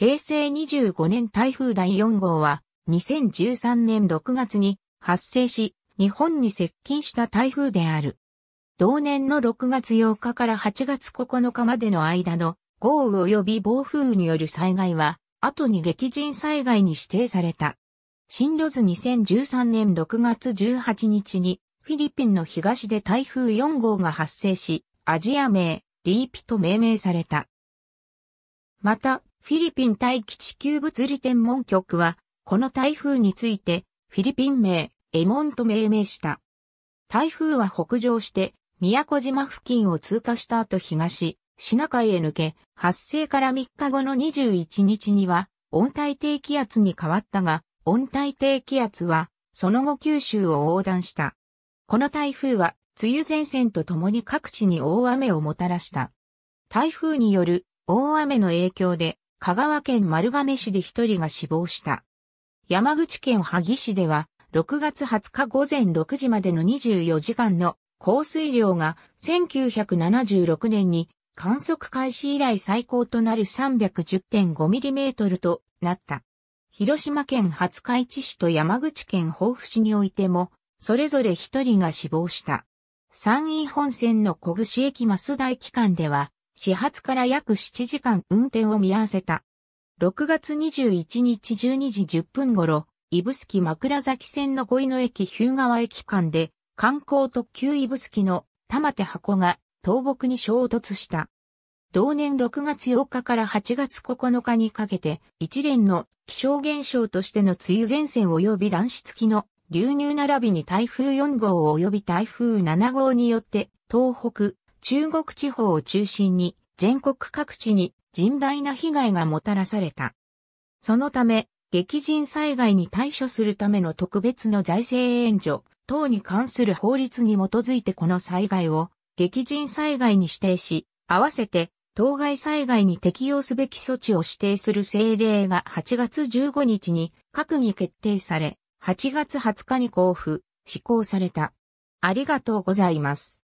平成25年台風第4号は2013年6月に発生し、日本に接近した台風である。同年の6月8日から8月9日までの間の豪雨及び暴風雨による災害は、後に激甚災害に指定された。進路図2013年6月18日に、フィリピンの東で台風4号が発生し、アジア名、リーピと命名された。また、フィリピン大気地球物理天文局は、この台風について、フィリピン名、エモンと命名した。台風は北上して、宮古島付近を通過した後東、シナ海へ抜け、発生から3日後の21日には、温帯低気圧に変わったが、温帯低気圧は、その後九州を横断した。この台風は、梅雨前線とともに各地に大雨をもたらした。台風による大雨の影響で、香川県丸亀市で一人が死亡した。山口県萩市では、6月20日午前6時までの24時間の降水量が1976年に観測開始以来最高となる3 1 0 5トルとなった。広島県廿日市市と山口県防府市においても、それぞれ一人が死亡した。山陰本線の小串駅増大機間では、始発から約7時間運転を見合わせた。6月21日12時10分頃、すき枕崎線の五井野駅日向川駅間で、観光特急すきの玉手箱が倒木に衝突した。同年6月8日から8月9日にかけて、一連の気象現象としての梅雨前線及び暖湿きの流入並びに台風4号及び台風7号によって、東北、中国地方を中心に全国各地に甚大な被害がもたらされた。そのため、激甚災害に対処するための特別の財政援助等に関する法律に基づいてこの災害を激甚災害に指定し、合わせて当該災害に適用すべき措置を指定する政令が8月15日に閣議決定され、8月20日に交付、施行された。ありがとうございます。